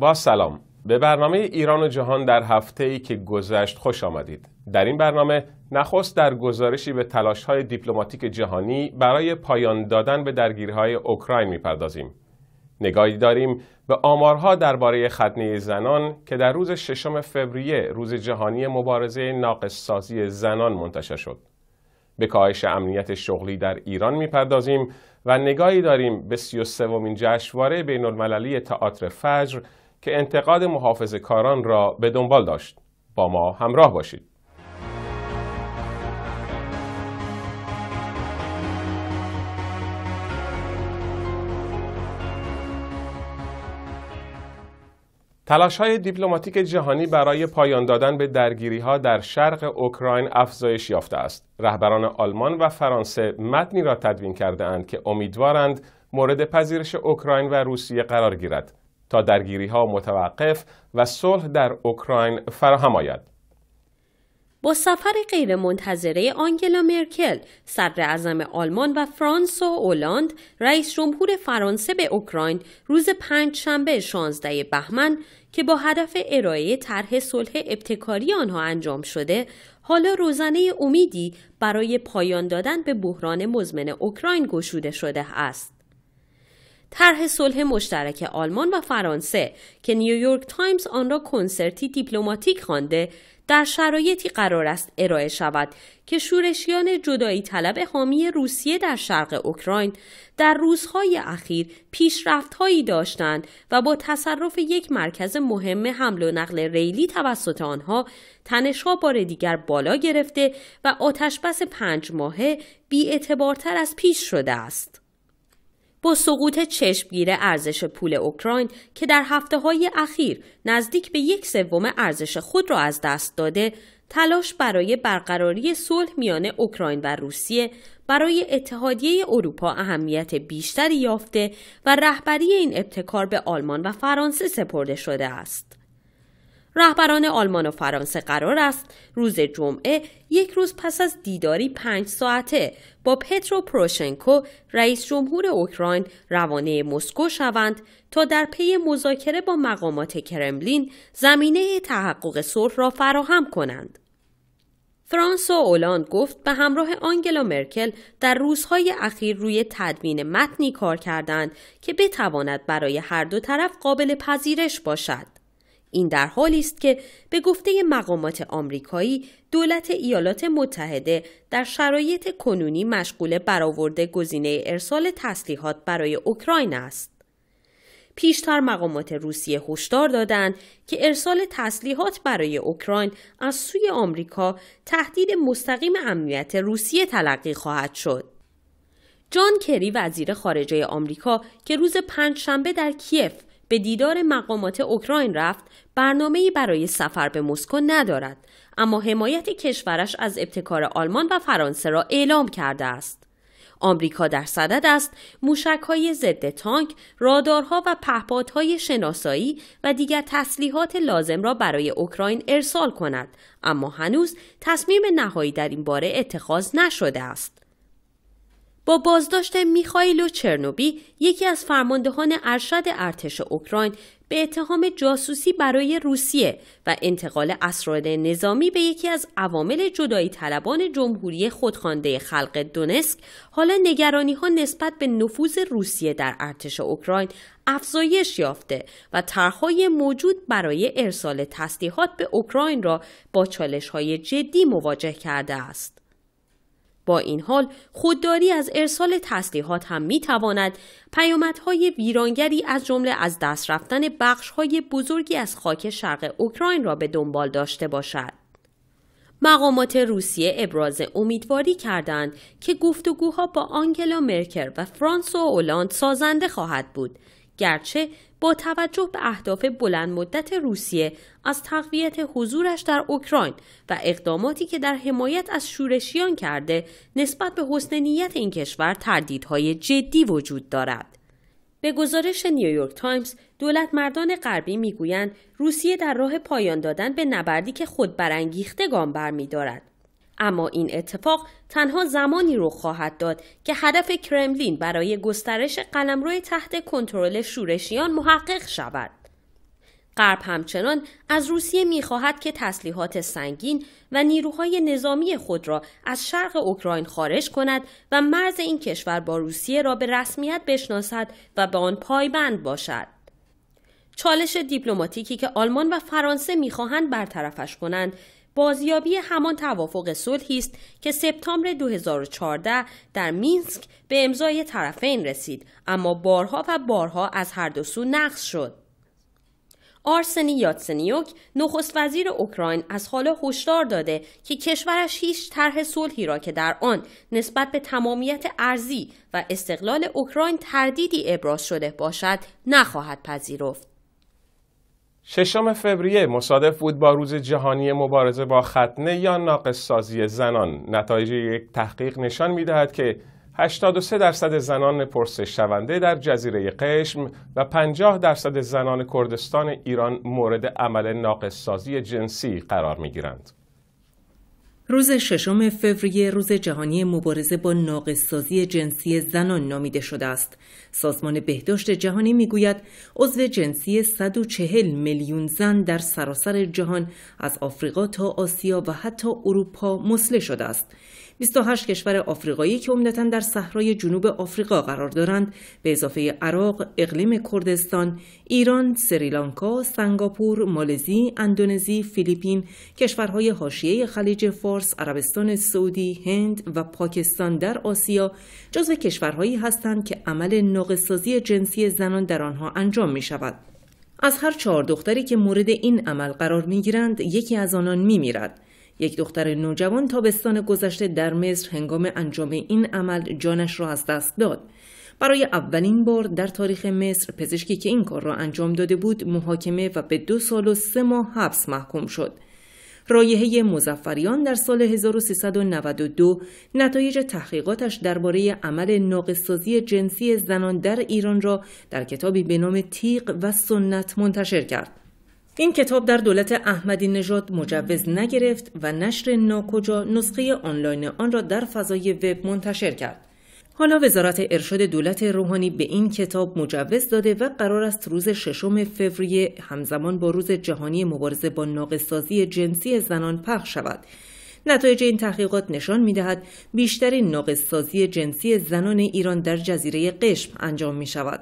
با سلام به برنامه ایران و جهان در هفته ای که گذشت خوش آمدید در این برنامه نخست در گزارشی به تلاش های دیپلماتیک جهانی برای پایان دادن به درگیری های اوکراین میپردازیم نگاهی داریم به آمارها درباره خدنه زنان که در روز ششم فوریه روز جهانی مبارزه ناقص سازی زنان منتشر شد به کاهش امنیت شغلی در ایران میپردازیم و نگاهی داریم به 33 جشنواره بین المللی تئاتر فجر که انتقاد محافظ کاران را به دنبال داشت. با ما همراه باشید. تلاش های دیپلماتیک جهانی برای پایان دادن به درگیری ها در شرق اوکراین افزایش یافته است. رهبران آلمان و فرانسه متنی را تدوین کرده اند که امیدوارند مورد پذیرش اوکراین و روسیه قرار گیرد. تا درگیری ها متوقف و صلح در اوکراین فراهم آید. با سفر منتظره آنگلا مرکل، صدر آلمان و فرانس و اولاند، رئیس جمهور فرانسه به اوکراین روز پنج شنبه 16 بهمن که با هدف ارائه طرح صلح ابتکاری آنها انجام شده، حالا روزنه امیدی برای پایان دادن به بحران مزمن اوکراین گشوده شده است. طرح صلح مشترک آلمان و فرانسه که نیویورک تایمز آن را کنسرتی دیپلماتیک خوانده در شرایطی قرار است ارائه شود که شورشیان جدایی طلب حامی روسیه در شرق اوکراین در روزهای اخیر پیشرفتهایی داشتند و با تصرف یک مرکز مهم حمل و نقل ریلی توسط آنها تنشها بار دیگر بالا گرفته و آتشبس پنج ماهه اعتبارتر از پیش شده است. با سقوط چشمگیر ارزش پول اوکراین که در هفته های اخیر نزدیک به یک سوم ارزش خود را از دست داده تلاش برای برقراری صلح میان اوکراین و روسیه برای اتحادیه اروپا اهمیت بیشتری یافته و رهبری این ابتکار به آلمان و فرانسه سپرده شده است رهبران آلمان و فرانسه قرار است روز جمعه یک روز پس از دیداری پنج ساعته با پترو پروشنکو رئیس جمهور اوکراین روانه مسکو شوند تا در پی مذاکره با مقامات کرملین زمینه تحقق صلح را فراهم کنند. و اولاند گفت به همراه آنگلا مرکل در روزهای اخیر روی تدوین متنی کار کردند که بتواند برای هر دو طرف قابل پذیرش باشد. این در حالی است که به گفته مقامات آمریکایی دولت ایالات متحده در شرایط کنونی مشغول برآورده گزینه ارسال تسلیحات برای اوکراین است. پیشتر مقامات روسیه هشدار دادند که ارسال تسلیحات برای اوکراین از سوی آمریکا تهدید مستقیم امنیت روسیه تلقی خواهد شد. جان کری وزیر خارجه آمریکا که روز پنجشنبه در کیف به دیدار مقامات اوکراین رفت برنامه برای سفر به مسکو ندارد اما حمایت کشورش از ابتکار آلمان و فرانسه را اعلام کرده است آمریکا در صدد است های ضد تانک، رادارها و پهپادهای شناسایی و دیگر تسلیحات لازم را برای اوکراین ارسال کند، اما هنوز تصمیم نهایی در این باره اتخاذ نشده است. با بازداشت میخائیل چرنوبی یکی از فرماندهان ارشد ارتش اوکراین به اتهام جاسوسی برای روسیه و انتقال اسرار نظامی به یکی از عوامل جدایی طلبان جمهوری خودخوانده خلق دونسک حالا نگرانی ها نسبت به نفوذ روسیه در ارتش اوکراین افزایش یافته و طرحهای موجود برای ارسال تسلیحات به اوکراین را با چالش های جدی مواجه کرده است. با این حال خودداری از ارسال تسلیحات هم می تواند پیامدهای ویرانگری از جمله از دست رفتن های بزرگی از خاک شرق اوکراین را به دنبال داشته باشد. مقامات روسیه ابراز امیدواری کردند که گفتگوها با آنگلا مرکر و فرانسو اولاند سازنده خواهد بود گرچه با توجه به اهداف بلند مدت روسیه از تقویت حضورش در اوکراین و اقداماتی که در حمایت از شورشیان کرده نسبت به حسن نیت این کشور تردیدهای جدی وجود دارد. به گزارش نیویورک تایمز دولت مردان غربی میگویند روسیه در راه پایان دادن به نبردی که خود برانگیخته گام برمیدارد اما این اتفاق تنها زمانی رخ خواهد داد که هدف کرملین برای گسترش قلمرو تحت کنترل شورشیان محقق شود. غرب همچنان از روسیه میخواهد که تسلیحات سنگین و نیروهای نظامی خود را از شرق اوکراین خارج کند و مرز این کشور با روسیه را به رسمیت بشناسد و به آن پایبند باشد. چالش دیپلماتیکی که آلمان و فرانسه میخواهند برطرفش کنند بازیابی همان توافق صلحی است که سپتامبر 2014 در مینسک به امضای طرفین رسید اما بارها و بارها از هر دو سو نقض شد آرسنی یاتسنیوک نخست وزیر اوکراین از حالا هشدار داده که کشورش هیچ طرح صلحی را که در آن نسبت به تمامیت ارزی و استقلال اوکراین تردیدی ابراز شده باشد نخواهد پذیرفت ششم فوریه مصادف بود با روز جهانی مبارزه با ختنه یا ناقص سازی زنان نتایج یک تحقیق نشان دهد که 83 درصد زنان پرسش شونده در جزیره قشم و 50 درصد زنان کردستان ایران مورد عمل ناقص سازی جنسی قرار می گیرند. روز ششم فوریه روز جهانی مبارزه با ناقص سازی جنسی زنان نامیده شده است. سازمان بهداشت جهانی میگوید عضو جنسی 140 میلیون زن در سراسر جهان از آفریقا تا آسیا و حتی اروپا مسله شده است 28 کشور آفریقایی که عمدتا در صحرای جنوب آفریقا قرار دارند به اضافه عراق، اقلیم کردستان، ایران، سریلانکا، سنگاپور، مالزی، اندونزی، فیلیپین، کشورهای حاشیه خلیج فارس، عربستان سعودی، هند و پاکستان در آسیا جزو کشورهایی هستند که عمل ناقصسازی جنسی زنان در آنها انجام می شود. از هر چهار دختری که مورد این عمل قرار می گیرند، یکی از آنان می میرد. یک دختر نوجوان تابستان گذشته در مصر هنگام انجام این عمل جانش را از دست داد برای اولین بار در تاریخ مصر پزشکی که این کار را انجام داده بود محاکمه و به دو سال و سه ماه حبس محکوم شد رایحه مزفریان در سال 1392 نتایج تحقیقاتش درباره عمل ناقصسازی جنسی زنان در ایران را در کتابی به نام تیق و سنت منتشر کرد. این کتاب در دولت احمدی نژاد مجوز نگرفت و نشر ناکجا نسخه آنلاین آن را در فضای وب منتشر کرد. حالا وزارت ارشاد دولت روحانی به این کتاب مجوز داده و قرار است روز ششم فوریه همزمان با روز جهانی مبارزه با ناقصسازی جنسی زنان پخش شود. نتایج این تحقیقات نشان دهد بیشترین ناقصسازی جنسی زنان ایران در جزیره قشم انجام می شود.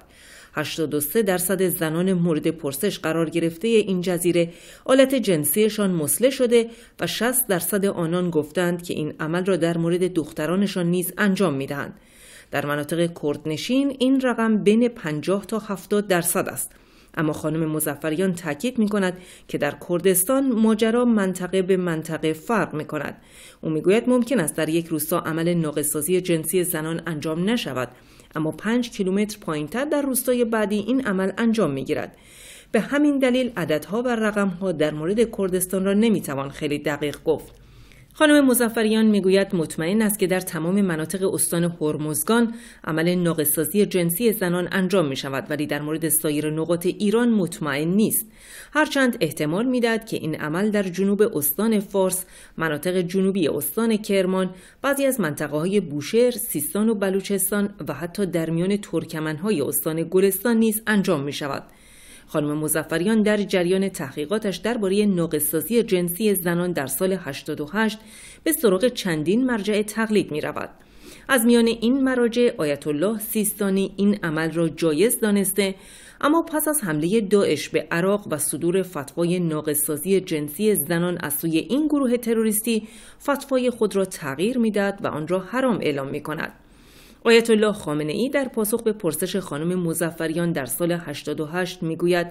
83 درصد زنان مورد پرسش قرار گرفته این جزیره آلت جنسیشان مسله شده و 60 درصد آنان گفتند که این عمل را در مورد دخترانشان نیز انجام دهند. در مناطق کردنشین این رقم بین 50 تا 70 درصد است. اما خانم مزفریان تاکید می کند که در کردستان ماجرا منطقه به منطقه فرق می کند. او میگوید ممکن است در یک روستا عمل ناقصسازی جنسی زنان انجام نشود اما پنج کیلومتر پایینتر در روستای بعدی این عمل انجام می گیرد. به همین دلیل عددها و رقمها در مورد کردستان را نمیتوان خیلی دقیق گفت. خانم مزفریان میگوید مطمئن است که در تمام مناطق استان هرمزگان عمل ناقصسازی جنسی زنان انجام می شود ولی در مورد سایر نقاط ایران مطمئن نیست هرچند احتمال میدهد که این عمل در جنوب استان فارس مناطق جنوبی استان کرمان بعضی از منطقه های بوشهر سیستان و بلوچستان و حتی در میان ترکمنهای استان گلستان نیز انجام می شود خانم مزفریان در جریان تحقیقاتش درباره ناقصسازی جنسی زنان در سال 88 به سراغ چندین مرجع تقلید می رود. از میان این مراجع آیت الله سیستانی این عمل را جایز دانسته اما پس از حمله داعش به عراق و صدور فتوای ناقصسازی جنسی زنان از سوی این گروه تروریستی فتوای خود را تغییر میداد و آن را حرام اعلام می کند. آیت الله خامنه ای در پاسخ به پرسش خانم مزفریان در سال 88 میگوید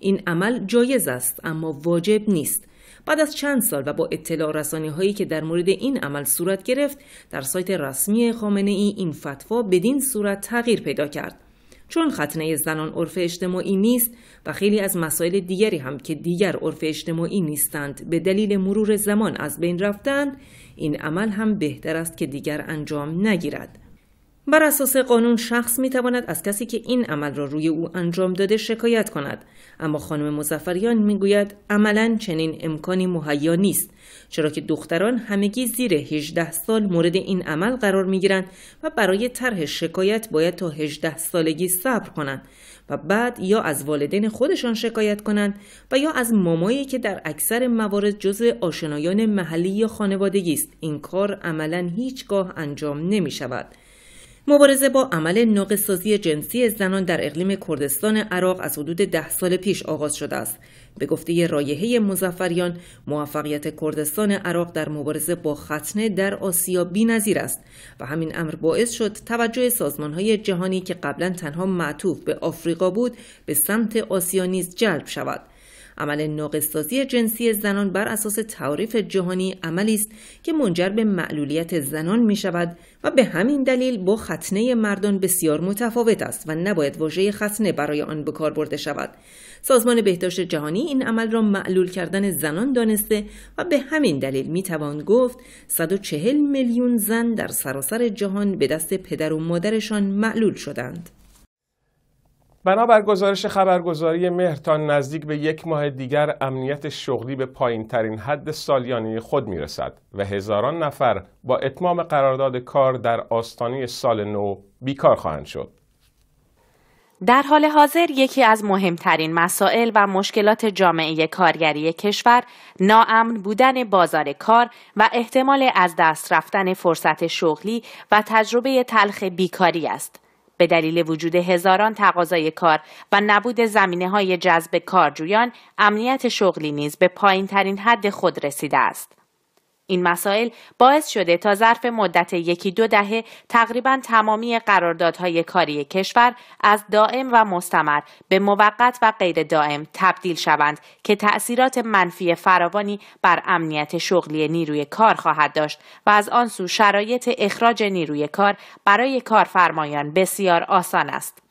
این عمل جایز است اما واجب نیست بعد از چند سال و با اطلاع رسانی هایی که در مورد این عمل صورت گرفت در سایت رسمی خامنه ای این فتوا بدین صورت تغییر پیدا کرد چون ختنه زنان عرف اجتماعی نیست و خیلی از مسائل دیگری هم که دیگر عرف اجتماعی نیستند به دلیل مرور زمان از بین رفتند این عمل هم بهتر است که دیگر انجام نگیرد بر اساس قانون شخص می تواند از کسی که این عمل را روی او انجام داده شکایت کند اما خانم مزفریان می گوید عملا چنین امکانی مهیا نیست چرا که دختران همگی زیر 18 سال مورد این عمل قرار می گیرند و برای طرح شکایت باید تا 18 سالگی صبر کنند و بعد یا از والدین خودشان شکایت کنند و یا از مامایی که در اکثر موارد جزء آشنایان محلی یا خانوادگی است این کار عملا هیچگاه انجام نمی شود مبارزه با عمل ناقصسازی جنسی زنان در اقلیم کردستان عراق از حدود ده سال پیش آغاز شده است به گفته رایحه مزفریان موفقیت کردستان عراق در مبارزه با ختنه در آسیا بینظیر است و همین امر باعث شد توجه سازمانهای جهانی که قبلا تنها معطوف به آفریقا بود به سمت آسیا نیز جلب شود عمل ناقصسازی جنسی زنان بر اساس تعریف جهانی عملی است که منجر به معلولیت زنان می شود و به همین دلیل با ختنه مردان بسیار متفاوت است و نباید واژه ختنه برای آن به کار برده شود سازمان بهداشت جهانی این عمل را معلول کردن زنان دانسته و به همین دلیل می توان گفت 140 میلیون زن در سراسر جهان به دست پدر و مادرشان معلول شدند بنابر گزارش خبرگزاری مهر تا نزدیک به یک ماه دیگر امنیت شغلی به پایین ترین حد سالیانه خود می رسد و هزاران نفر با اتمام قرارداد کار در آستانه سال نو بیکار خواهند شد. در حال حاضر یکی از مهمترین مسائل و مشکلات جامعه کارگری کشور ناامن بودن بازار کار و احتمال از دست رفتن فرصت شغلی و تجربه تلخ بیکاری است. به دلیل وجود هزاران تقاضای کار و نبود زمینه های جذب کارجویان امنیت شغلی نیز به پایین ترین حد خود رسیده است. این مسائل باعث شده تا ظرف مدت یکی دو دهه تقریبا تمامی قراردادهای کاری کشور از دائم و مستمر به موقت و غیر دائم تبدیل شوند که تأثیرات منفی فراوانی بر امنیت شغلی نیروی کار خواهد داشت و از آن سو شرایط اخراج نیروی کار برای کارفرمایان بسیار آسان است.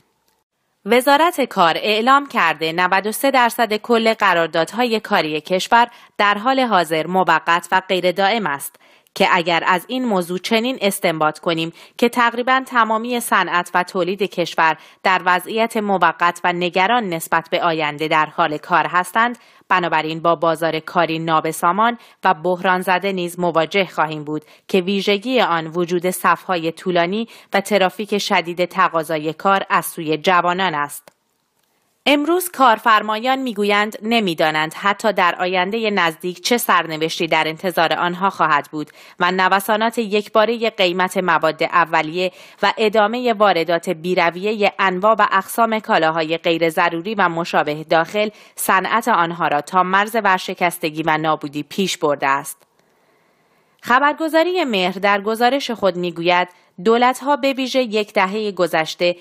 وزارت کار اعلام کرده 93 درصد کل قراردادهای کاری کشور در حال حاضر موقت و غیر دائم است که اگر از این موضوع چنین استنباط کنیم که تقریبا تمامی صنعت و تولید کشور در وضعیت موقت و نگران نسبت به آینده در حال کار هستند بنابراین با بازار کاری نابسامان و بحران زده نیز مواجه خواهیم بود که ویژگی آن وجود صفهای طولانی و ترافیک شدید تقاضای کار از سوی جوانان است امروز کارفرمایان میگویند نمیدانند حتی در آینده نزدیک چه سرنوشتی در انتظار آنها خواهد بود و نوسانات یکباره قیمت مواد اولیه و ادامه واردات بیرویه انواع و اقسام کالاهای غیر ضروری و مشابه داخل صنعت آنها را تا مرز ورشکستگی و نابودی پیش برده است. خبرگزاری مهر در گزارش خود میگوید دولتها به ویژه یک دهه گذشته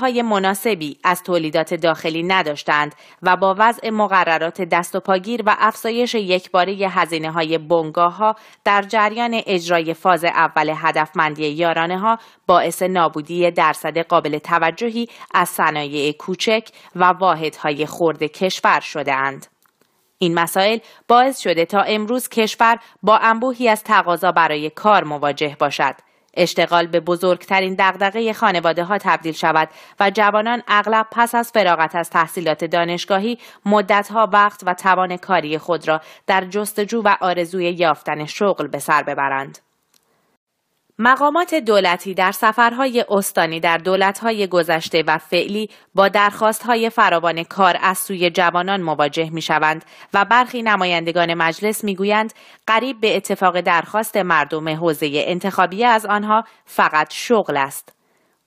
های مناسبی از تولیدات داخلی نداشتند و با وضع مقررات دست و پاگیر و افزایش یکباره هزینه های بنگاه ها در جریان اجرای فاز اول هدفمندی یارانه ها باعث نابودی درصد قابل توجهی از صنایع کوچک و واحدهای خورد کشور شدهاند. این مسائل باعث شده تا امروز کشور با انبوهی از تقاضا برای کار مواجه باشد. اشتغال به بزرگترین دغدغه خانواده ها تبدیل شود و جوانان اغلب پس از فراغت از تحصیلات دانشگاهی مدتها وقت و توان کاری خود را در جستجو و آرزوی یافتن شغل به سر ببرند. مقامات دولتی در سفرهای استانی در دولتهای گذشته و فعلی با درخواستهای فراوان کار از سوی جوانان مواجه می شوند و برخی نمایندگان مجلس می گویند قریب به اتفاق درخواست مردم حوزه انتخابی از آنها فقط شغل است.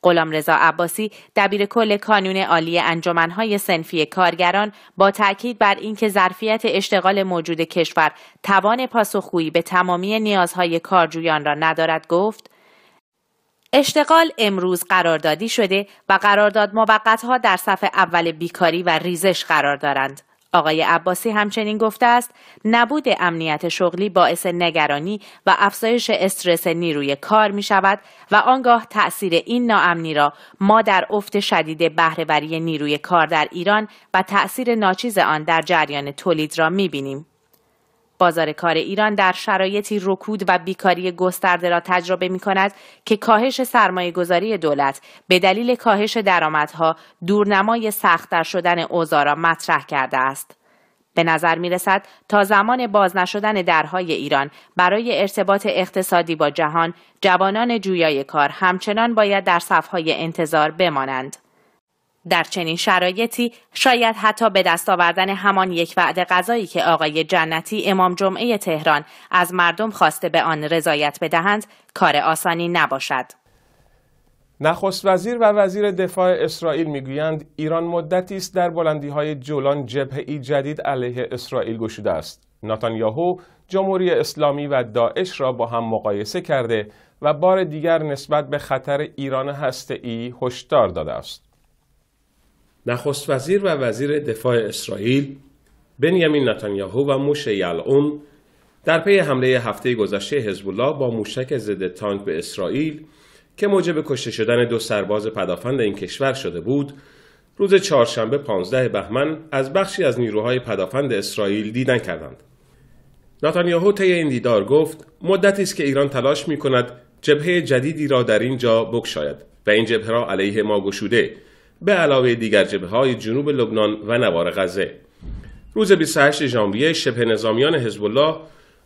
رضا عباسی دبیر کل کانون عالی انجمنهای سنفی کارگران با تاکید بر اینکه ظرفیت اشتغال موجود کشور توان پاسخگویی به تمامی نیازهای کارجویان را ندارد گفت اشتغال امروز قراردادی شده و قرارداد موقتها در صف اول بیکاری و ریزش قرار دارند آقای عباسی همچنین گفته است نبود امنیت شغلی باعث نگرانی و افزایش استرس نیروی کار می شود و آنگاه تأثیر این ناامنی را ما در افت شدید بهرهوری نیروی کار در ایران و تأثیر ناچیز آن در جریان تولید را می بینیم. بازار کار ایران در شرایطی رکود و بیکاری گسترده را تجربه می کند که کاهش سرمایه گذاری دولت به دلیل کاهش درآمدها دورنمای سخت در شدن اوضاع را مطرح کرده است. به نظر می رسد تا زمان باز نشدن درهای ایران برای ارتباط اقتصادی با جهان جوانان جویای کار همچنان باید در صفهای انتظار بمانند. در چنین شرایطی شاید حتی به دست آوردن همان یک وعده غذایی که آقای جنتی امام جمعه تهران از مردم خواسته به آن رضایت بدهند کار آسانی نباشد. نخست وزیر و وزیر دفاع اسرائیل میگویند ایران مدتی است در بلندی های جولان جبهه جدید علیه اسرائیل گشوده است. ناتانیاهو جمهوری اسلامی و داعش را با هم مقایسه کرده و بار دیگر نسبت به خطر ایران هسته ای هشدار داده است. نخست وزیر و وزیر دفاع اسرائیل بنیامین نتانیاهو و موشه یلعون در پی حمله هفته گذشته حزب با موشک ضد تانک به اسرائیل که موجب کشته شدن دو سرباز پدافند این کشور شده بود روز چهارشنبه 15 بهمن از بخشی از نیروهای پدافند اسرائیل دیدن کردند نتانیاهو طی این دیدار گفت مدتی است که ایران تلاش می کند جبهه جدیدی را در اینجا بکشاید و این جبهه را علیه ما گشوده به علاوه دیگر جبه های جنوب لبنان و نوار غزه روز 28 ژانویه شبه نظامیان حزب الله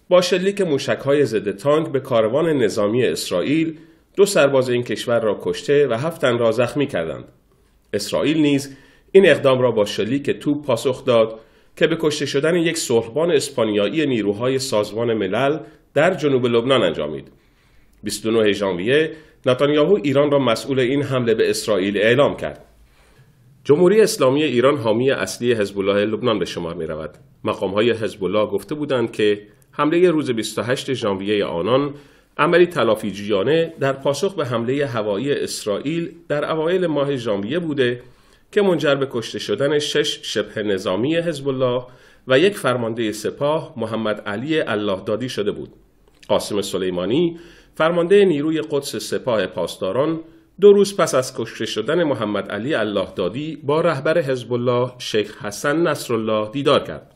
با شلیک موشک های ضد تانک به کاروان نظامی اسرائیل دو سرباز این کشور را کشته و هفتن را زخمی کردند اسرائیل نیز این اقدام را با شلیک توپ پاسخ داد که به کشته شدن یک صلحبان اسپانیایی نیروهای سازمان ملل در جنوب لبنان انجامید 29 ژانویه نتانیاهو ایران را مسئول این حمله به اسرائیل اعلام کرد جمهوری اسلامی ایران حامی اصلی حزب الله لبنان به شمار می رود. مقام های حزب الله گفته بودند که حمله روز 28 ژانویه آنان عملی جیانه در پاسخ به حمله هوایی اسرائیل در اوایل ماه ژانویه بوده که منجر به کشته شدن شش شبه نظامی حزب الله و یک فرمانده سپاه محمد علی الله دادی شده بود. قاسم سلیمانی فرمانده نیروی قدس سپاه پاسداران دو روز پس از کشته شدن محمد علی الله دادی با رهبر حزب الله شیخ حسن نصرالله دیدار کرد.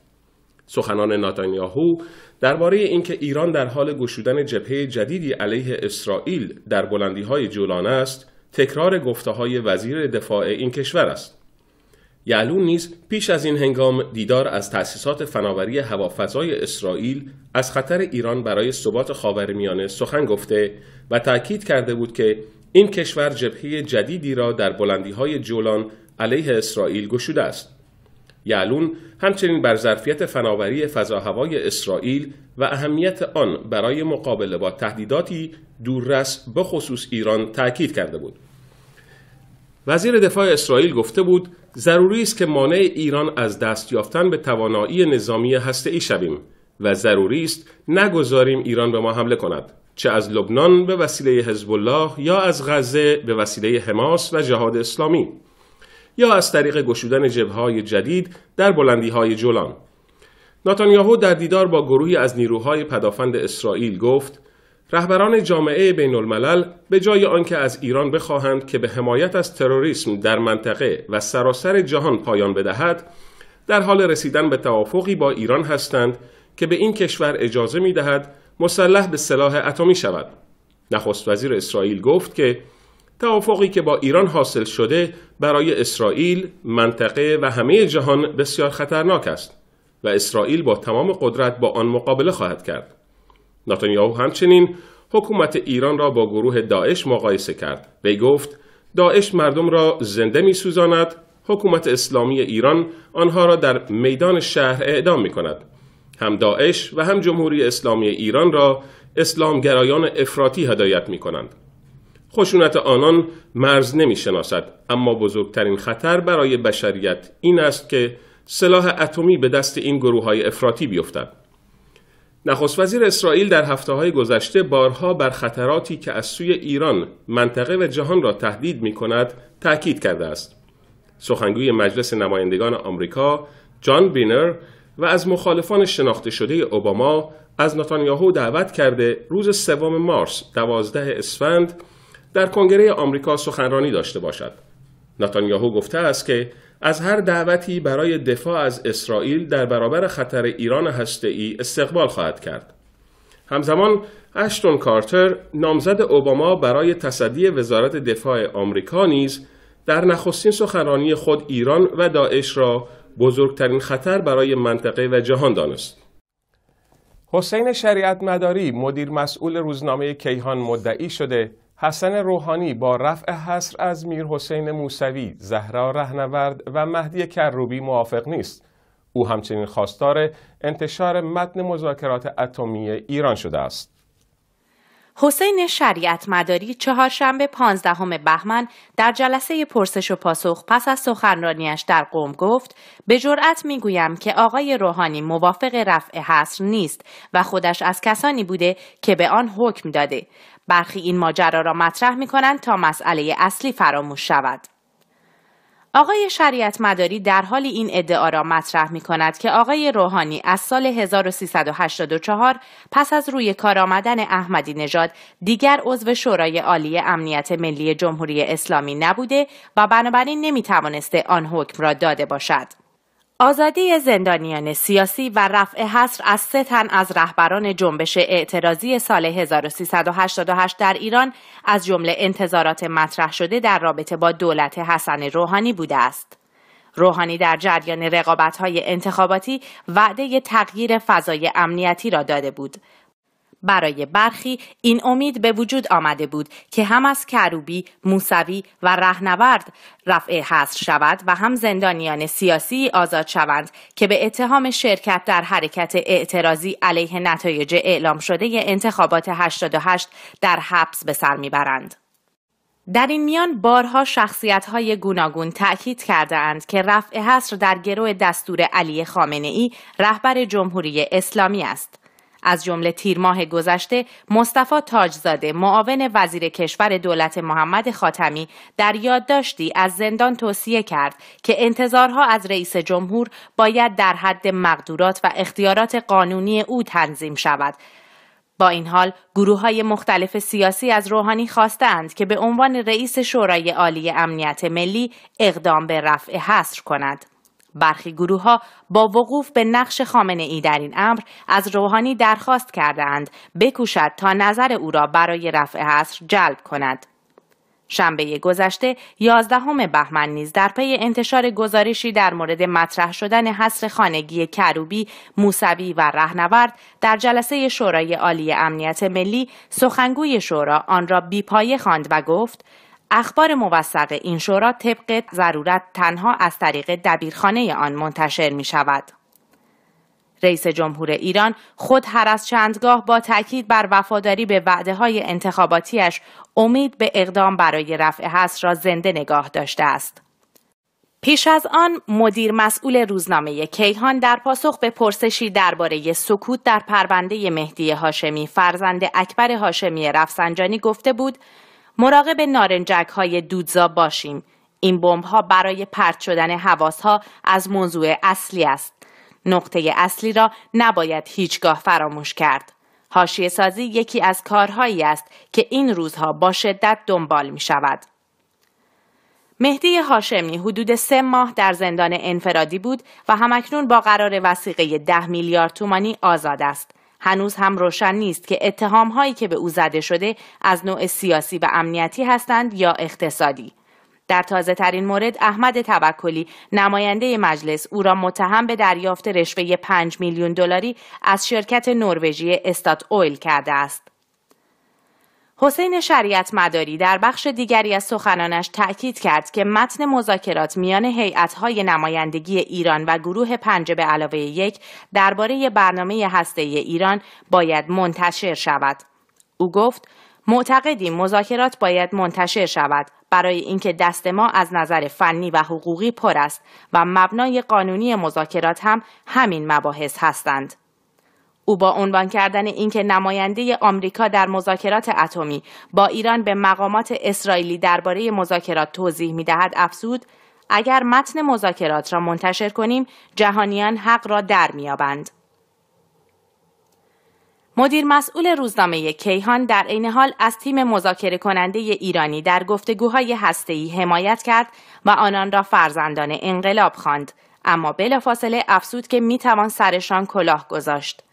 سخنان ناتانیاهو درباره اینکه ایران در حال گشودن جبهه جدیدی علیه اسرائیل در بلندی های جولان است، تکرار گفته های وزیر دفاع این کشور است. یعلون نیز پیش از این هنگام دیدار از تأسیسات فناوری هوافضای اسرائیل از خطر ایران برای ثبات خاورمیانه سخن گفته و تأکید کرده بود که این کشور جبهه جدیدی را در بلندی های جولان علیه اسرائیل گشوده است. یعلون همچنین بر ظرفیت فناوری فضاهوای اسرائیل و اهمیت آن برای مقابله با تهدیداتی دوررس به خصوص ایران تاکید کرده بود. وزیر دفاع اسرائیل گفته بود ضروری است که مانع ایران از دست یافتن به توانایی نظامی هسته‌ای شویم و ضروری است نگذاریم ایران به ما حمله کند چه از لبنان به وسیله حزب الله یا از غزه به وسیله حماس و جهاد اسلامی یا از طریق گشودن جبههای جدید در بلندی های جولان ناتانیاهو در دیدار با گروهی از نیروهای پدافند اسرائیل گفت رهبران جامعه بین الملل به جای آنکه از ایران بخواهند که به حمایت از تروریسم در منطقه و سراسر جهان پایان بدهد در حال رسیدن به توافقی با ایران هستند که به این کشور اجازه می دهد مسلح به سلاح اتمی شود نخست وزیر اسرائیل گفت که توافقی که با ایران حاصل شده برای اسرائیل منطقه و همه جهان بسیار خطرناک است و اسرائیل با تمام قدرت با آن مقابله خواهد کرد نتانیاهو همچنین حکومت ایران را با گروه داعش مقایسه کرد وی گفت داعش مردم را زنده می سوزاند حکومت اسلامی ایران آنها را در میدان شهر اعدام می کند هم داعش و هم جمهوری اسلامی ایران را اسلامگرایان افراطی هدایت می کنند. خشونت آنان مرز نمی شناسد اما بزرگترین خطر برای بشریت این است که سلاح اتمی به دست این گروه های افراطی بیفتد. نخست وزیر اسرائیل در هفته های گذشته بارها بر خطراتی که از سوی ایران منطقه و جهان را تهدید می کند تاکید کرده است. سخنگوی مجلس نمایندگان آمریکا جان بینر و از مخالفان شناخته شده اوباما از نتانیاهو دعوت کرده روز سوم مارس 12 اسفند در کنگره آمریکا سخنرانی داشته باشد. نتانیاهو گفته است که از هر دعوتی برای دفاع از اسرائیل در برابر خطر ایران ای استقبال خواهد کرد. همزمان اشتون کارتر نامزد اوباما برای تصدی وزارت دفاع آمریکا نیز در نخستین سخنرانی خود ایران و داعش را بزرگترین خطر برای منطقه و جهان دانست. حسین شریعت مداری مدیر مسئول روزنامه کیهان مدعی شده حسن روحانی با رفع حصر از میر حسین موسوی، زهرا رهنورد و مهدی کروبی موافق نیست. او همچنین خواستار انتشار متن مذاکرات اتمی ایران شده است. حسین شریعت مداری چهارشنبه 15 بهمن در جلسه پرسش و پاسخ پس از سخنرانیش در قوم گفت به جرأت میگویم که آقای روحانی موافق رفع حصر نیست و خودش از کسانی بوده که به آن حکم داده برخی این ماجرا را مطرح می کنند تا مسئله اصلی فراموش شود آقای شریعت مداری در حال این ادعا را مطرح می کند که آقای روحانی از سال 1384 پس از روی کار آمدن احمدی نژاد دیگر عضو شورای عالی امنیت ملی جمهوری اسلامی نبوده و بنابراین نمی توانسته آن حکم را داده باشد. آزادی زندانیان سیاسی و رفع حصر از سه تن از رهبران جنبش اعتراضی سال 1388 در ایران از جمله انتظارات مطرح شده در رابطه با دولت حسن روحانی بوده است. روحانی در جریان رقابت‌های انتخاباتی وعده تغییر فضای امنیتی را داده بود برای برخی این امید به وجود آمده بود که هم از کروبی، موسوی و رهنورد رفع حصر شود و هم زندانیان سیاسی آزاد شوند که به اتهام شرکت در حرکت اعتراضی علیه نتایج اعلام شده انتخابات 88 در حبس به سر میبرند. در این میان بارها شخصیت های گوناگون تأکید کرده اند که رفع حصر در گروه دستور علی خامنه ای رهبر جمهوری اسلامی است. از جمله تیر ماه گذشته مصطفی تاجزاده معاون وزیر کشور دولت محمد خاتمی در یادداشتی از زندان توصیه کرد که انتظارها از رئیس جمهور باید در حد مقدورات و اختیارات قانونی او تنظیم شود با این حال گروه های مختلف سیاسی از روحانی خواستند که به عنوان رئیس شورای عالی امنیت ملی اقدام به رفع حصر کند. برخی گروه ها با وقوف به نقش خامنه ای در این امر از روحانی درخواست کردهاند بکوشد تا نظر او را برای رفع حصر جلب کند. شنبه گذشته 11 بهمن نیز در پی انتشار گزارشی در مورد مطرح شدن حصر خانگی کروبی، موسوی و رهنورد در جلسه شورای عالی امنیت ملی سخنگوی شورا آن را بیپایه خواند و گفت اخبار موثق این شورا طبق ضرورت تنها از طریق دبیرخانه آن منتشر می شود. رئیس جمهور ایران خود هر از چندگاه با تاکید بر وفاداری به وعده های انتخاباتیش امید به اقدام برای رفع حس را زنده نگاه داشته است. پیش از آن مدیر مسئول روزنامه کیهان در پاسخ به پرسشی درباره سکوت در پرونده مهدی هاشمی فرزند اکبر هاشمی رفسنجانی گفته بود مراقب نارنجک های دودزا باشیم. این بمب ها برای پرت شدن حواس ها از موضوع اصلی است. نقطه اصلی را نباید هیچگاه فراموش کرد. هاشیه سازی یکی از کارهایی است که این روزها با شدت دنبال می شود. مهدی هاشمی حدود سه ماه در زندان انفرادی بود و همکنون با قرار وسیقه ده میلیارد تومانی آزاد است. هنوز هم روشن نیست که اتهام هایی که به او زده شده از نوع سیاسی و امنیتی هستند یا اقتصادی. در تازه ترین مورد احمد توکلی نماینده مجلس او را متهم به دریافت رشوه 5 میلیون دلاری از شرکت نروژی استات اویل کرده است. حسین شریعت مداری در بخش دیگری از سخنانش تأکید کرد که متن مذاکرات میان هیئت‌های نمایندگی ایران و گروه پنج به علاوه یک درباره برنامه هسته ایران باید منتشر شود. او گفت معتقدیم مذاکرات باید منتشر شود برای اینکه دست ما از نظر فنی و حقوقی پر است و مبنای قانونی مذاکرات هم همین مباحث هستند. او با عنوان کردن اینکه نماینده آمریکا در مذاکرات اتمی با ایران به مقامات اسرائیلی درباره مذاکرات توضیح دهد افزود اگر متن مذاکرات را منتشر کنیم جهانیان حق را در میابند. مدیر مسئول روزنامه کیهان در عین حال از تیم مذاکره کننده ایرانی در گفتگوهای هسته‌ای حمایت کرد و آنان را فرزندان انقلاب خواند اما بلافاصله افسود که میتوان سرشان کلاه گذاشت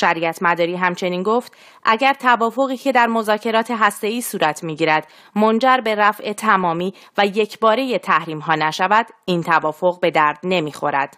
شریعت مداری همچنین گفت اگر توافقی که در مذاکرات هسته‌ای صورت میگیرد منجر به رفع تمامی و یکباره تحریم نشود این توافق به درد نمیخورد.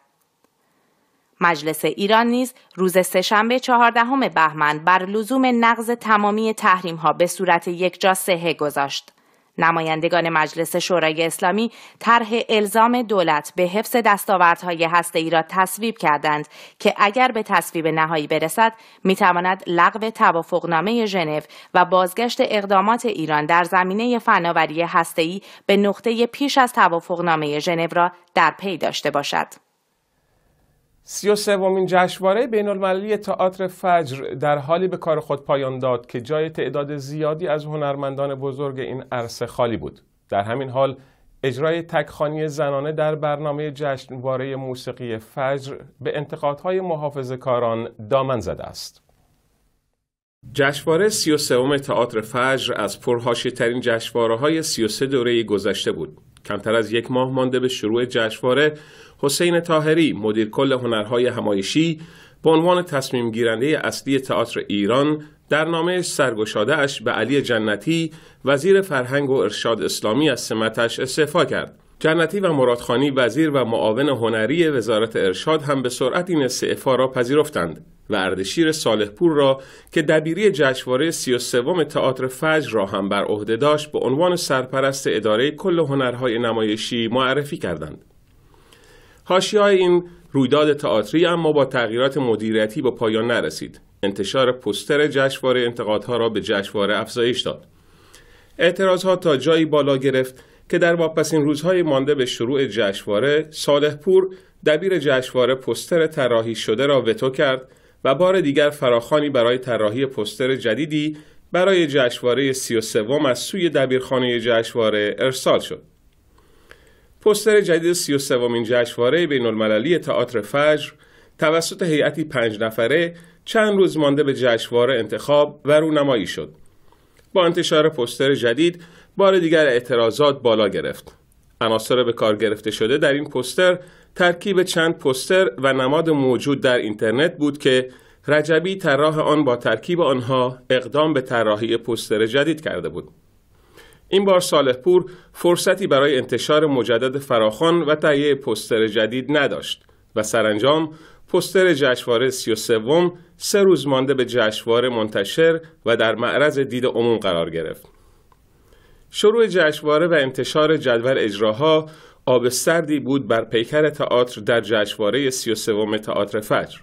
مجلس ایران نیز روز سهشنبه چهاردهم بهمن بر لزوم نقض تمامی تحریم ها به صورت یکجا سهه گذاشت. نمایندگان مجلس شورای اسلامی طرح الزام دولت به حفظ دستاوردهای هسته‌ای را تصویب کردند که اگر به تصویب نهایی برسد میتواند لغو توافقنامه ژنو و بازگشت اقدامات ایران در زمینه فناوری هسته‌ای به نقطه پیش از توافقنامه ژنو را در پی داشته باشد. سی و سومین جشنواره بین المللی تئاتر فجر در حالی به کار خود پایان داد که جای تعداد زیادی از هنرمندان بزرگ این عرصه خالی بود. در همین حال اجرای تکخانی زنانه در برنامه جشنواره موسیقی فجر به انتقادهای محافظ کاران دامن زده است. جشنواره 33 تئاتر فجر از پرهاشی ترین جشنواره های 33 دوره گذشته بود. کمتر از یک ماه مانده به شروع جشنواره حسین تاهری مدیر کل هنرهای همایشی به عنوان تصمیم گیرنده اصلی تئاتر ایران در نامه سرگشاده اش به علی جنتی وزیر فرهنگ و ارشاد اسلامی از سمتش استعفا کرد جنتی و مرادخانی وزیر و معاون هنری وزارت ارشاد هم به سرعت این استعفا را پذیرفتند و اردشیر صالحپور را که دبیری جشنواره 33 تئاتر فجر را هم بر عهده داشت به عنوان سرپرست اداره کل هنرهای نمایشی معرفی کردند. های این رویداد تئاتری اما با تغییرات مدیریتی به پایان نرسید انتشار پستر جشنواره انتقادها را به جشنواره افزایش داد اعتراضها تا جایی بالا گرفت که در واپسین روزهای مانده به شروع جشنواره صالح پور دبیر جشنواره پستر طراحی شده را وتو کرد و بار دیگر فراخانی برای طراحی پستر جدیدی برای جشنواره 33 از سوی دبیرخانه جشنواره ارسال شد پستر جدید 33 سوامین جشنواره بین المللی تئاتر فجر توسط هیئتی پنج نفره چند روز مانده به جشنواره انتخاب و رونمایی شد. با انتشار پستر جدید بار دیگر اعتراضات بالا گرفت. عناصر به کار گرفته شده در این پستر ترکیب چند پستر و نماد موجود در اینترنت بود که رجبی طراح آن با ترکیب آنها اقدام به طراحی پستر جدید کرده بود. این بار صالح پور فرصتی برای انتشار مجدد فراخان و تهیه پستر جدید نداشت و سرانجام پستر جشنواره 33 سه روز مانده به جشنواره منتشر و در معرض دید عموم قرار گرفت. شروع جشنواره و انتشار جدول اجراها آب سردی بود بر پیکر تئاتر در جشنواره 33 تئاتر فجر.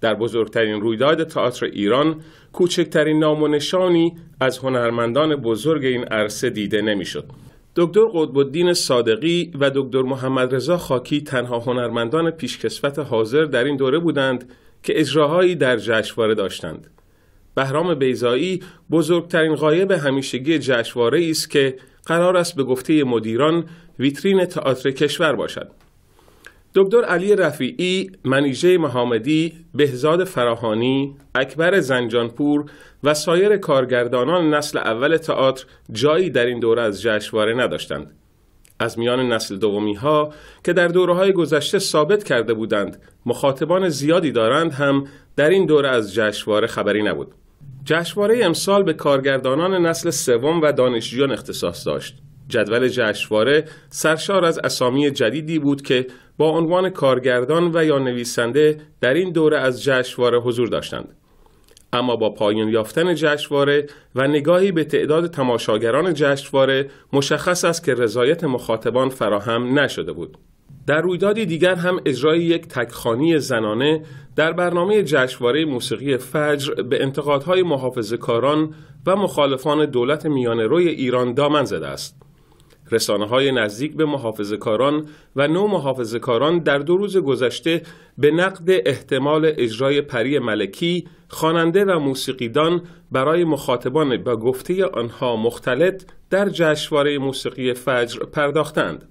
در بزرگترین رویداد تئاتر ایران کوچکترین نام و نشانی از هنرمندان بزرگ این عرصه دیده نمیشد. دکتر قطب‌الدین صادقی و دکتر محمد رضا خاکی تنها هنرمندان پیشکسوت حاضر در این دوره بودند که اجراهایی در جشنواره داشتند. بهرام بیزایی بزرگترین غایب همیشگی جشنواره ای است که قرار است به گفته مدیران ویترین تئاتر کشور باشد. دکتر علی رفیعی، منیژه محمدی، بهزاد فراهانی، اکبر زنجانپور و سایر کارگردانان نسل اول تئاتر جایی در این دوره از جشنواره نداشتند. از میان نسل دومی ها که در دوره های گذشته ثابت کرده بودند مخاطبان زیادی دارند هم در این دوره از جشنواره خبری نبود. جشنواره امسال به کارگردانان نسل سوم و دانشجویان اختصاص داشت. جدول جشنواره سرشار از اسامی جدیدی بود که با عنوان کارگردان و یا نویسنده در این دوره از جشنواره حضور داشتند. اما با پایان یافتن جشنواره و نگاهی به تعداد تماشاگران جشنواره مشخص است که رضایت مخاطبان فراهم نشده بود. در رویدادی دیگر هم اجرای یک تکخانی زنانه در برنامه جشنواره موسیقی فجر به انتقادهای محافظهکاران و مخالفان دولت میانه روی ایران دامن زده است. رسانه های نزدیک به محافظه کاران و نو محافظه کاران در دو روز گذشته به نقد احتمال اجرای پری ملکی خواننده و موسیقیدان برای مخاطبان با گفته آنها مختلط در جشنواره موسیقی فجر پرداختند.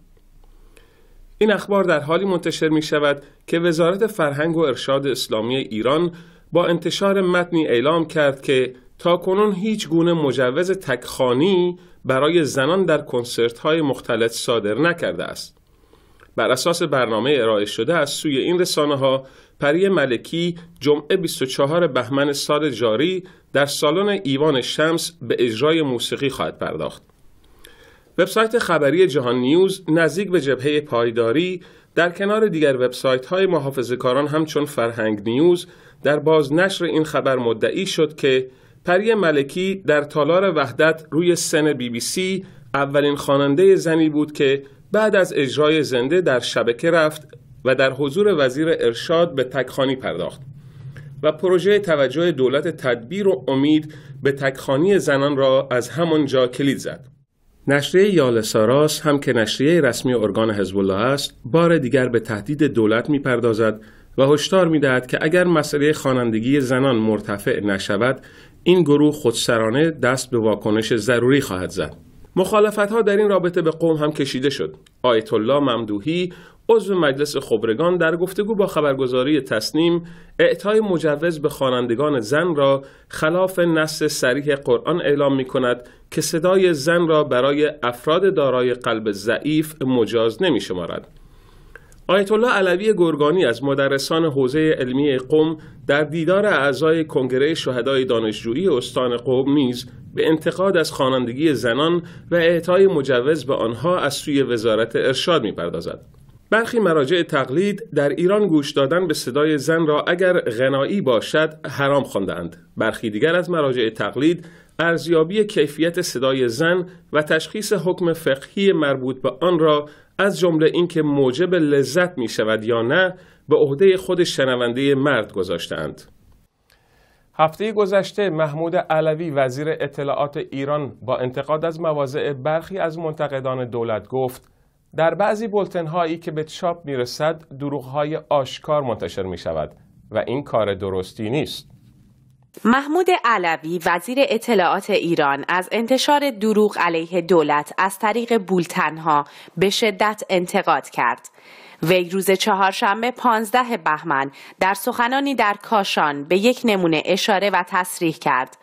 این اخبار در حالی منتشر می شود که وزارت فرهنگ و ارشاد اسلامی ایران با انتشار متنی اعلام کرد که تا کنون هیچ گونه مجوز تکخانی برای زنان در کنسرت های مختلف صادر نکرده است. بر اساس برنامه ارائه شده از سوی این رسانه ها پری ملکی جمعه 24 بهمن سال جاری در سالن ایوان شمس به اجرای موسیقی خواهد پرداخت. وبسایت خبری جهان نیوز نزدیک به جبهه پایداری در کنار دیگر وبسایت های محافظه همچون فرهنگ نیوز در بازنشر این خبر مدعی شد که پری ملکی در تالار وحدت روی سن بی بی سی اولین خواننده زنی بود که بعد از اجرای زنده در شبکه رفت و در حضور وزیر ارشاد به تکخانی پرداخت و پروژه توجه دولت تدبیر و امید به تکخانی زنان را از همانجا کلید زد. نشریه یال ساراس هم که نشریه رسمی ارگان حزب الله است، بار دیگر به تهدید دولت پردازد و هشدار میدهد که اگر مسئله خوانندگی زنان مرتفع نشود این گروه خودسرانه دست به واکنش ضروری خواهد زد مخالفت ها در این رابطه به قوم هم کشیده شد آیت الله ممدوحی عضو مجلس خبرگان در گفتگو با خبرگزاری تسنیم اعطای مجوز به خوانندگان زن را خلاف نص سریح قرآن اعلام می کند که صدای زن را برای افراد دارای قلب ضعیف مجاز نمی شمارد. آیت الله علوی گرگانی از مدرسان حوزه علمی قوم در دیدار اعضای کنگره شهدای دانشجویی استان قم نیز به انتقاد از خوانندگی زنان و اعطای مجوز به آنها از سوی وزارت ارشاد میپردازد برخی مراجع تقلید در ایران گوش دادن به صدای زن را اگر غنایی باشد حرام خواندند برخی دیگر از مراجع تقلید ارزیابی کیفیت صدای زن و تشخیص حکم فقهی مربوط به آن را از جمله اینکه موجب لذت می شود یا نه به عهده خود شنونده مرد گذاشتند. هفته گذشته محمود علوی وزیر اطلاعات ایران با انتقاد از مواضع برخی از منتقدان دولت گفت در بعضی بلتن هایی که به چاپ می رسد دروغ های آشکار منتشر می شود و این کار درستی نیست. محمود علوی وزیر اطلاعات ایران از انتشار دروغ علیه دولت از طریق بولتنها به شدت انتقاد کرد. وی روز چهارشنبه 15 بهمن در سخنانی در کاشان به یک نمونه اشاره و تصریح کرد.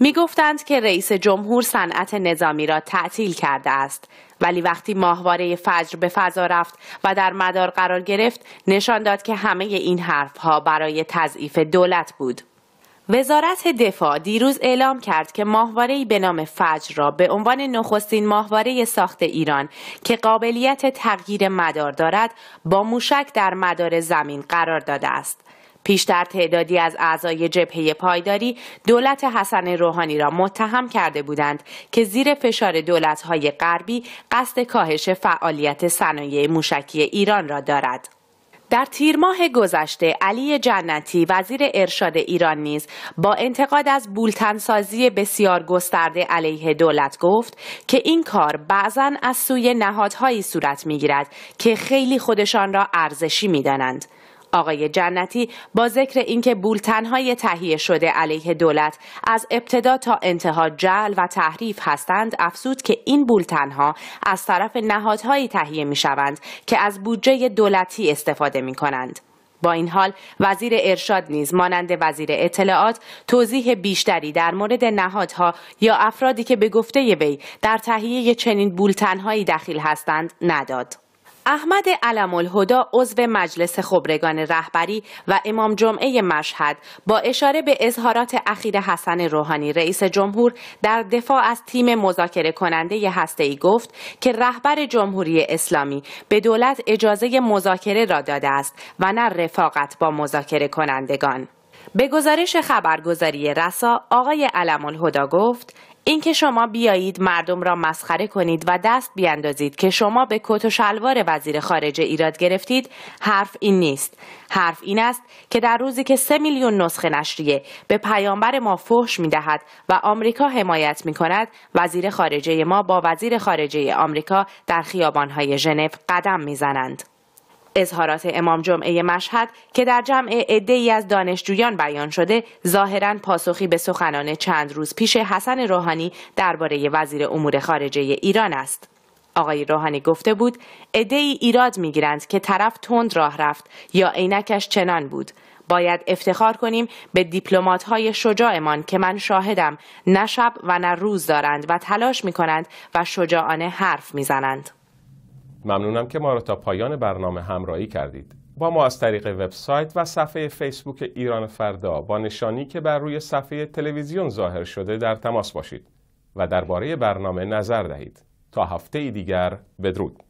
می گفتند که رئیس جمهور صنعت نظامی را تعطیل کرده است ولی وقتی ماهواره فجر به فضا رفت و در مدار قرار گرفت نشان داد که همه این حرفها برای تضعیف دولت بود. وزارت دفاع دیروز اعلام کرد که ماهواره‌ای به نام فجر را به عنوان نخستین ماهواره ساخت ایران که قابلیت تغییر مدار دارد با موشک در مدار زمین قرار داده است. پیشتر تعدادی از اعضای جبهه پایداری دولت حسن روحانی را متهم کرده بودند که زیر فشار دولت‌های غربی قصد کاهش فعالیت صنایع موشکی ایران را دارد. در تیر ماه گذشته علی جنتی وزیر ارشاد ایران نیز با انتقاد از بولتنسازی بسیار گسترده علیه دولت گفت که این کار بعضا از سوی نهادهایی صورت میگیرد که خیلی خودشان را ارزشی میدانند آقای جنتی با ذکر اینکه بولتنهای تهیه شده علیه دولت از ابتدا تا انتها جعل و تحریف هستند افزود که این بولتنها از طرف نهادهایی تهیه می شوند که از بودجه دولتی استفاده می کنند. با این حال وزیر ارشاد نیز مانند وزیر اطلاعات توضیح بیشتری در مورد نهادها یا افرادی که به گفته وی در تهیه چنین بولتنهایی دخیل هستند نداد. احمد علم الهدا عضو مجلس خبرگان رهبری و امام جمعه مشهد با اشاره به اظهارات اخیر حسن روحانی رئیس جمهور در دفاع از تیم مذاکره کننده هسته ای گفت که رهبر جمهوری اسلامی به دولت اجازه مذاکره را داده است و نه رفاقت با مذاکره کنندگان به گزارش خبرگزاری رسا آقای علم الهدا گفت اینکه شما بیایید مردم را مسخره کنید و دست بیاندازید که شما به کت و شلوار وزیر خارجه ایراد گرفتید حرف این نیست حرف این است که در روزی که سه میلیون نسخه نشریه به پیامبر ما فحش میدهد و آمریکا حمایت می وزیر خارجه ما با وزیر خارجه آمریکا در خیابانهای ژنو قدم میزنند اظهارات امام جمعه مشهد که در جمع ای از دانشجویان بیان شده ظاهرا پاسخی به سخنان چند روز پیش حسن روحانی درباره وزیر امور خارجه ایران است. آقای روحانی گفته بود عده ای ایراد میگیرند که طرف تند راه رفت یا عینکش چنان بود باید افتخار کنیم به دیپلمات های شجاعمان که من شاهدم نه شب و نه روز دارند و تلاش می کنند و شجاعانه حرف میزنند. ممنونم که ما را تا پایان برنامه همراهی کردید. با ما از طریق وبسایت و صفحه فیسبوک ایران فردا با نشانی که بر روی صفحه تلویزیون ظاهر شده در تماس باشید و درباره برنامه نظر دهید. تا هفته دیگر بدرود.